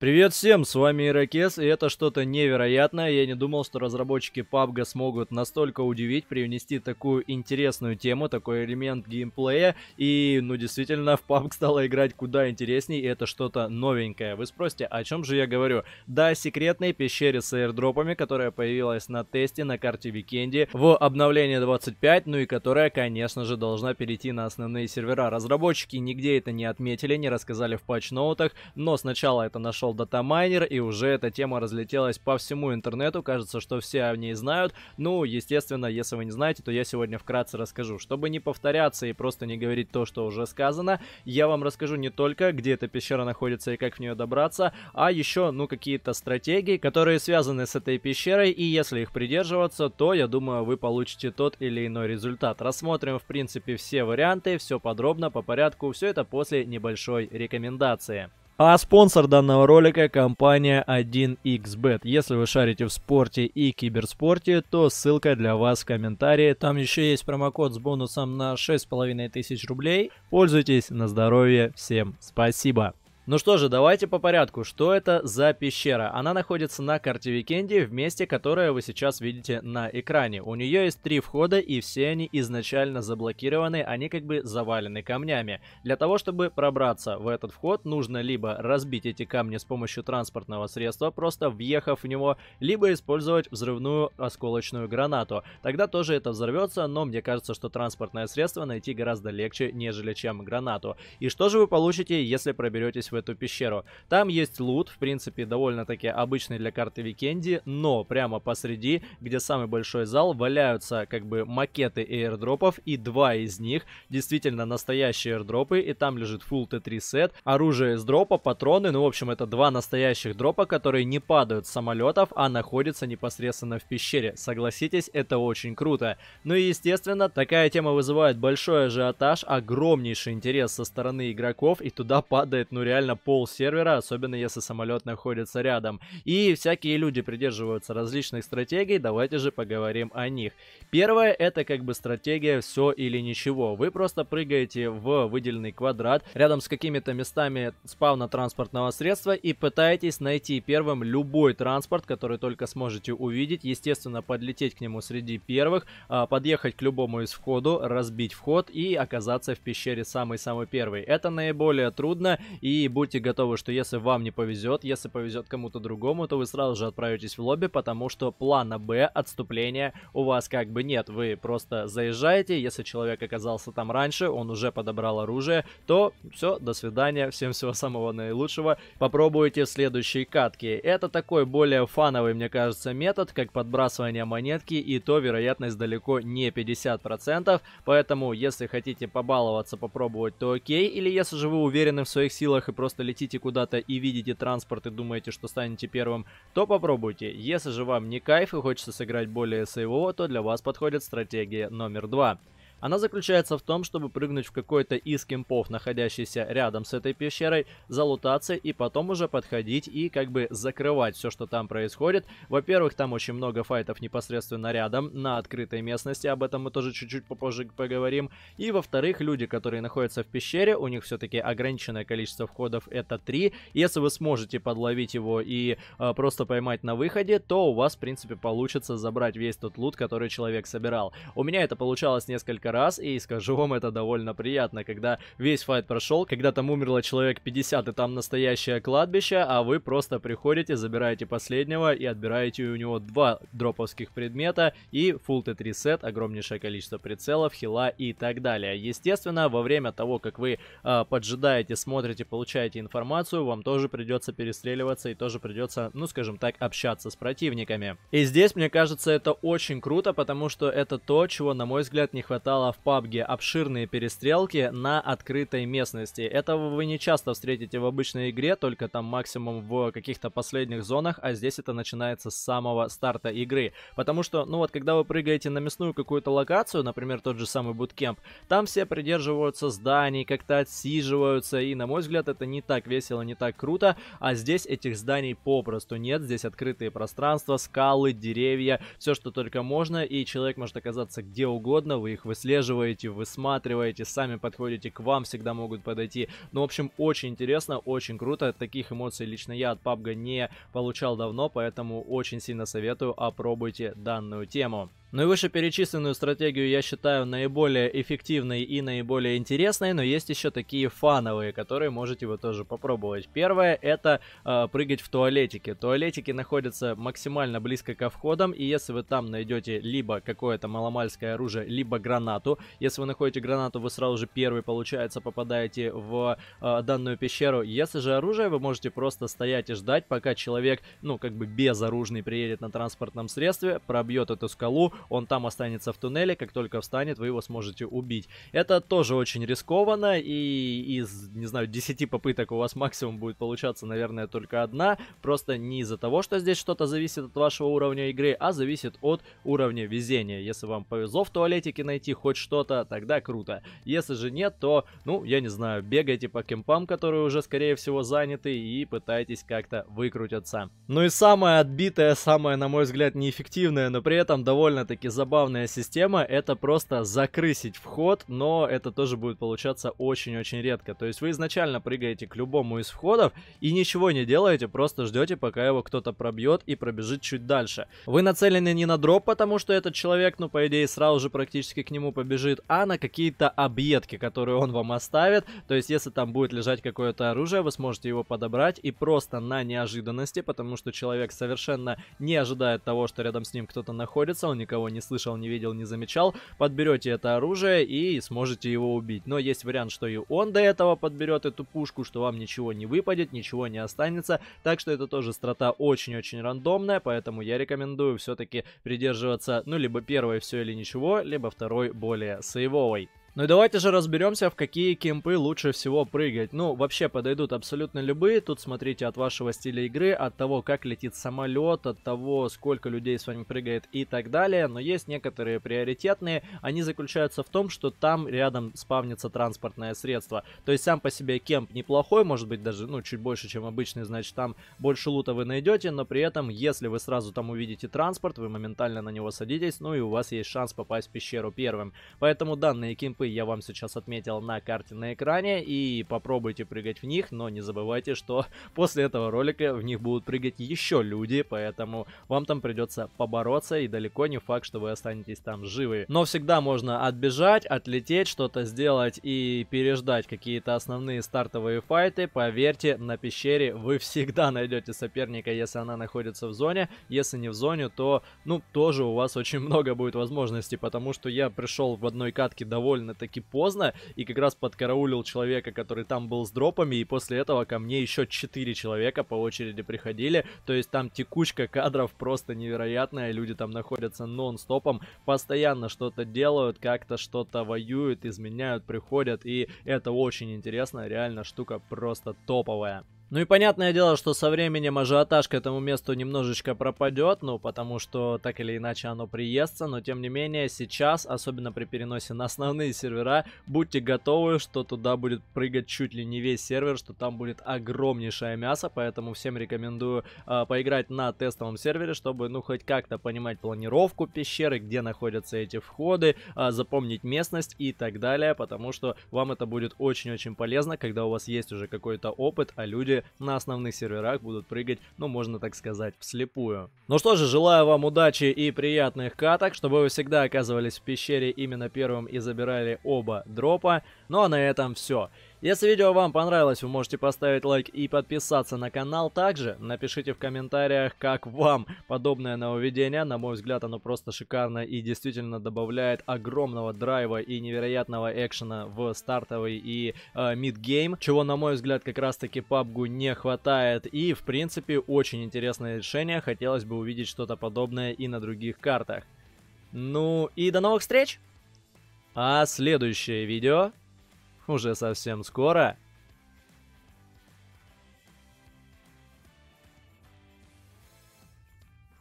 Привет всем, с вами Иракес, и это что-то невероятное. Я не думал, что разработчики PUBG смогут настолько удивить, привнести такую интересную тему, такой элемент геймплея. И, ну, действительно, в PUBG стало играть куда интересней, и это что-то новенькое. Вы спросите, о чем же я говорю? Да, секретной пещере с аирдропами, которая появилась на тесте на карте Викенди в обновлении 25, ну и которая, конечно же, должна перейти на основные сервера. Разработчики нигде это не отметили, не рассказали в патч-ноутах, но сначала это нашел нашел датамайнер, и уже эта тема разлетелась по всему интернету. Кажется, что все о ней знают. Ну, естественно, если вы не знаете, то я сегодня вкратце расскажу. Чтобы не повторяться и просто не говорить то, что уже сказано, я вам расскажу не только, где эта пещера находится и как в нее добраться, а еще, ну, какие-то стратегии, которые связаны с этой пещерой, и если их придерживаться, то, я думаю, вы получите тот или иной результат. Рассмотрим, в принципе, все варианты, все подробно, по порядку, все это после небольшой рекомендации. А спонсор данного ролика – компания 1xbet. Если вы шарите в спорте и киберспорте, то ссылка для вас в комментарии. Там еще есть промокод с бонусом на 6500 рублей. Пользуйтесь на здоровье. Всем спасибо. Ну что же, давайте по порядку. Что это за пещера? Она находится на карте Викенди, в месте, которое вы сейчас видите на экране. У нее есть три входа, и все они изначально заблокированы, они как бы завалены камнями. Для того, чтобы пробраться в этот вход, нужно либо разбить эти камни с помощью транспортного средства, просто въехав в него, либо использовать взрывную осколочную гранату. Тогда тоже это взорвется, но мне кажется, что транспортное средство найти гораздо легче, нежели чем гранату. И что же вы получите, если проберетесь в эту пещеру. Там есть лут, в принципе, довольно-таки обычный для карты Викенди, но прямо посреди, где самый большой зал, валяются как бы макеты аирдропов, и два из них действительно настоящие аирдропы, и там лежит full T3 сет, оружие из дропа, патроны, ну, в общем, это два настоящих дропа, которые не падают с самолетов, а находятся непосредственно в пещере. Согласитесь, это очень круто. Ну и, естественно, такая тема вызывает большой ажиотаж, огромнейший интерес со стороны игроков, и туда падает, ну, реально реально пол сервера, особенно если самолет находится рядом. И всякие люди придерживаются различных стратегий, давайте же поговорим о них. Первое это как бы стратегия все или ничего. Вы просто прыгаете в выделенный квадрат рядом с какими-то местами спавна транспортного средства и пытаетесь найти первым любой транспорт, который только сможете увидеть. Естественно, подлететь к нему среди первых, а, подъехать к любому из входу, разбить вход и оказаться в пещере самый-самый первый. Это наиболее трудно и будьте готовы, что если вам не повезет, если повезет кому-то другому, то вы сразу же отправитесь в лобби, потому что плана Б, отступления у вас как бы нет. Вы просто заезжаете, если человек оказался там раньше, он уже подобрал оружие, то все, до свидания, всем всего самого наилучшего. Попробуйте следующие катки. Это такой более фановый, мне кажется, метод, как подбрасывание монетки, и то вероятность далеко не 50%, поэтому если хотите побаловаться, попробовать, то окей, или если же вы уверены в своих силах и просто летите куда-то и видите транспорт и думаете, что станете первым, то попробуйте. Если же вам не кайф и хочется сыграть более своего, то для вас подходит стратегия номер два. Она заключается в том, чтобы прыгнуть в какой-то из кемпов, находящийся рядом с этой пещерой, залутаться и потом уже подходить и как бы закрывать все, что там происходит. Во-первых, там очень много файтов непосредственно рядом, на открытой местности, об этом мы тоже чуть-чуть попозже поговорим. И во-вторых, люди, которые находятся в пещере, у них все-таки ограниченное количество входов это 3. Если вы сможете подловить его и э, просто поймать на выходе, то у вас, в принципе, получится забрать весь тот лут, который человек собирал. У меня это получалось несколько раз, и скажу вам, это довольно приятно, когда весь файт прошел, когда там умерло человек 50, и там настоящее кладбище, а вы просто приходите, забираете последнего и отбираете у него два дроповских предмета и full T3 сет, огромнейшее количество прицелов, хила и так далее. Естественно, во время того, как вы э, поджидаете, смотрите, получаете информацию, вам тоже придется перестреливаться и тоже придется, ну скажем так, общаться с противниками. И здесь, мне кажется, это очень круто, потому что это то, чего, на мой взгляд, не хватало в PUBG обширные перестрелки на открытой местности. Этого вы не часто встретите в обычной игре, только там максимум в каких-то последних зонах, а здесь это начинается с самого старта игры. Потому что, ну вот, когда вы прыгаете на мясную какую-то локацию, например, тот же самый буткемп, там все придерживаются зданий, как-то отсиживаются, и, на мой взгляд, это не так весело, не так круто, а здесь этих зданий попросту нет, здесь открытые пространства, скалы, деревья, все, что только можно, и человек может оказаться где угодно, вы их выслеживаете, отслеживаете, высматриваете, сами подходите, к вам всегда могут подойти. Ну, в общем, очень интересно, очень круто. Таких эмоций лично я от PUBG не получал давно, поэтому очень сильно советую, опробуйте данную тему. Ну и вышеперечисленную стратегию я считаю наиболее эффективной и наиболее интересной, но есть еще такие фановые, которые можете вы тоже попробовать. Первое это э, прыгать в туалетики. Туалетики находятся максимально близко ко входам, и если вы там найдете либо какое-то маломальское оружие, либо гранату, если вы находите гранату, вы сразу же первый, получается, попадаете в э, данную пещеру. Если же оружие, вы можете просто стоять и ждать, пока человек, ну, как бы безоружный приедет на транспортном средстве, пробьет эту скалу, он там останется в туннеле, как только встанет, вы его сможете убить. Это тоже очень рискованно, и из, не знаю, 10 попыток у вас максимум будет получаться, наверное, только одна, просто не из-за того, что здесь что-то зависит от вашего уровня игры, а зависит от уровня везения. Если вам повезло в туалетике найти хоть что-то, тогда круто. Если же нет, то, ну, я не знаю, бегайте по кемпам, которые уже, скорее всего, заняты, и пытайтесь как-то выкрутиться. Ну и самое отбитое, самое, на мой взгляд, неэффективное, но при этом довольно довольно-таки забавная система, это просто закрысить вход, но это тоже будет получаться очень-очень редко. То есть вы изначально прыгаете к любому из входов и ничего не делаете, просто ждете, пока его кто-то пробьет и пробежит чуть дальше. Вы нацелены не на дроп, потому что этот человек, ну, по идее, сразу же практически к нему побежит, а на какие-то объедки, которые он вам оставит. То есть если там будет лежать какое-то оружие, вы сможете его подобрать и просто на неожиданности, потому что человек совершенно не ожидает того, что рядом с ним кто-то находится, он никого его не слышал, не видел, не замечал, подберете это оружие и сможете его убить. Но есть вариант, что и он до этого подберет эту пушку, что вам ничего не выпадет, ничего не останется. Так что это тоже страта очень-очень рандомная, поэтому я рекомендую все-таки придерживаться, ну, либо первой все или ничего, либо второй более сейвовой. Ну и давайте же разберемся, в какие кемпы лучше всего прыгать. Ну, вообще подойдут абсолютно любые. Тут смотрите от вашего стиля игры, от того, как летит самолет, от того, сколько людей с вами прыгает и так далее. Но есть некоторые приоритетные. Они заключаются в том, что там рядом спавнится транспортное средство. То есть сам по себе кемп неплохой, может быть даже, ну, чуть больше, чем обычный, значит, там больше лута вы найдете, но при этом, если вы сразу там увидите транспорт, вы моментально на него садитесь, ну и у вас есть шанс попасть в пещеру первым. Поэтому данные кемпы типы я вам сейчас отметил на карте на экране, и попробуйте прыгать в них, но не забывайте, что после этого ролика в них будут прыгать еще люди, поэтому вам там придется побороться, и далеко не факт, что вы останетесь там живы. Но всегда можно отбежать, отлететь, что-то сделать и переждать какие-то основные стартовые файты. Поверьте, на пещере вы всегда найдете соперника, если она находится в зоне. Если не в зоне, то, ну, тоже у вас очень много будет возможностей, потому что я пришел в одной катке довольно довольно-таки поздно, и как раз подкараулил человека, который там был с дропами, и после этого ко мне еще 4 человека по очереди приходили, то есть там текучка кадров просто невероятная, люди там находятся нон-стопом, постоянно что-то делают, как-то что-то воюют, изменяют, приходят, и это очень интересно, реально штука просто топовая. Ну и понятное дело, что со временем ажиотаж к этому месту немножечко пропадет, ну потому что так или иначе оно приестся, но тем не менее сейчас, особенно при переносе на основные сервера, будьте готовы, что туда будет прыгать чуть ли не весь сервер, что там будет огромнейшее мясо, поэтому всем рекомендую э, поиграть на тестовом сервере, чтобы ну хоть как-то понимать планировку пещеры, где находятся эти входы, э, запомнить местность и так далее, потому что вам это будет очень-очень полезно, когда у вас есть уже какой-то опыт, а люди на основных серверах будут прыгать, ну можно так сказать, вслепую. Ну что же, желаю вам удачи и приятных каток, чтобы вы всегда оказывались в пещере именно первым и забирали оба дропа. Ну а на этом все. Если видео вам понравилось, вы можете поставить лайк и подписаться на канал. Также напишите в комментариях, как вам подобное нововведение. На мой взгляд, оно просто шикарно и действительно добавляет огромного драйва и невероятного экшена в стартовый и мид-гейм, э, чего, на мой взгляд, как раз-таки PUBG не хватает. И, в принципе, очень интересное решение. Хотелось бы увидеть что-то подобное и на других картах. Ну и до новых встреч! А следующее видео уже совсем скоро.